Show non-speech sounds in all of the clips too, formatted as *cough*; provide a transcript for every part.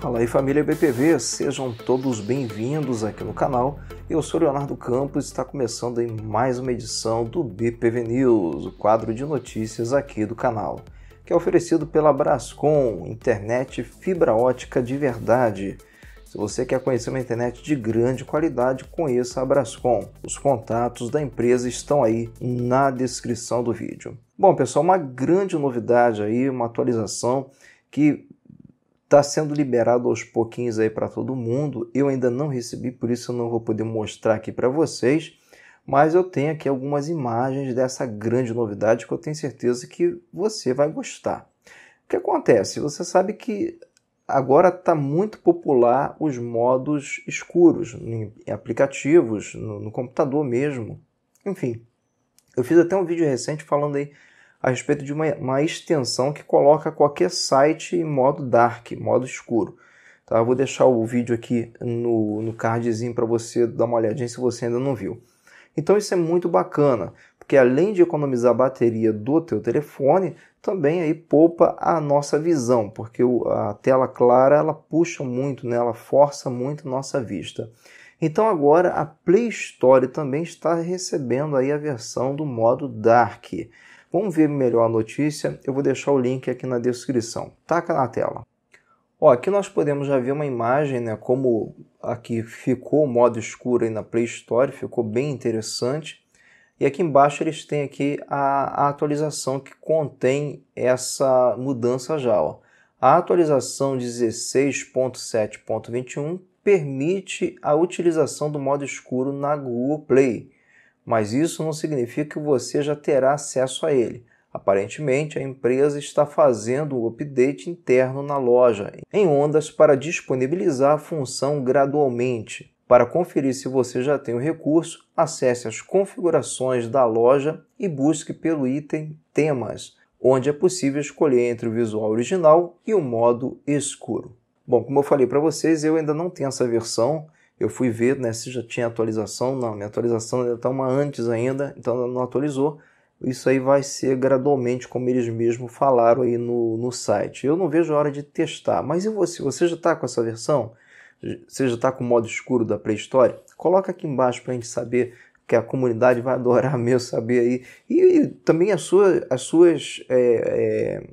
Fala aí família BPV, sejam todos bem-vindos aqui no canal. Eu sou Leonardo Campos e está começando em mais uma edição do BPV News, o quadro de notícias aqui do canal, que é oferecido pela Brascom, internet fibra ótica de verdade. Se você quer conhecer uma internet de grande qualidade, conheça a Brascom. Os contatos da empresa estão aí na descrição do vídeo. Bom, pessoal, uma grande novidade aí, uma atualização que Está sendo liberado aos pouquinhos aí para todo mundo. Eu ainda não recebi, por isso eu não vou poder mostrar aqui para vocês. Mas eu tenho aqui algumas imagens dessa grande novidade que eu tenho certeza que você vai gostar. O que acontece? Você sabe que agora está muito popular os modos escuros em aplicativos, no, no computador mesmo. Enfim, eu fiz até um vídeo recente falando aí a respeito de uma, uma extensão que coloca qualquer site em modo dark, modo escuro. Tá? vou deixar o vídeo aqui no, no cardzinho para você dar uma olhadinha se você ainda não viu. Então isso é muito bacana, porque além de economizar a bateria do teu telefone, também aí poupa a nossa visão, porque a tela clara ela puxa muito, né? ela força muito a nossa vista. Então agora a Play Store também está recebendo aí a versão do modo Dark. Vamos ver melhor a notícia, eu vou deixar o link aqui na descrição. Taca na tela. Ó, aqui nós podemos já ver uma imagem, né, como aqui ficou o modo escuro aí na Play Store, ficou bem interessante. E aqui embaixo eles têm aqui a, a atualização que contém essa mudança já. Ó. A atualização 16.7.21 permite a utilização do modo escuro na Google Play mas isso não significa que você já terá acesso a ele. Aparentemente, a empresa está fazendo um update interno na loja em ondas para disponibilizar a função gradualmente. Para conferir se você já tem o recurso, acesse as configurações da loja e busque pelo item Temas, onde é possível escolher entre o visual original e o modo escuro. Bom, como eu falei para vocês, eu ainda não tenho essa versão, eu fui ver né, se já tinha atualização. Não, minha atualização ainda está uma antes ainda, então não atualizou. Isso aí vai ser gradualmente, como eles mesmos falaram aí no, no site. Eu não vejo a hora de testar, mas e você? Você já está com essa versão? Você já está com o modo escuro da pré-história? Coloca aqui embaixo para a gente saber que a comunidade vai adorar *laughs* mesmo saber aí. E, e também a sua, as suas. É, é,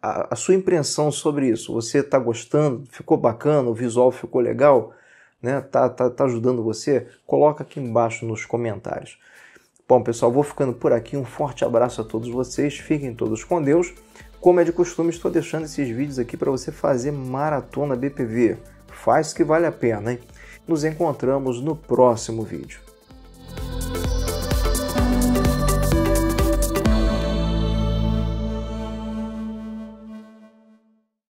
a, a, sua impressão sobre isso. Você está gostando? Ficou bacana? O visual ficou legal? né? Tá, tá, tá ajudando você? Coloca aqui embaixo nos comentários. Bom, pessoal, vou ficando por aqui. Um forte abraço a todos vocês. Fiquem todos com Deus. Como é de costume, estou deixando esses vídeos aqui para você fazer maratona BPV. Faz que vale a pena, hein? Nos encontramos no próximo vídeo.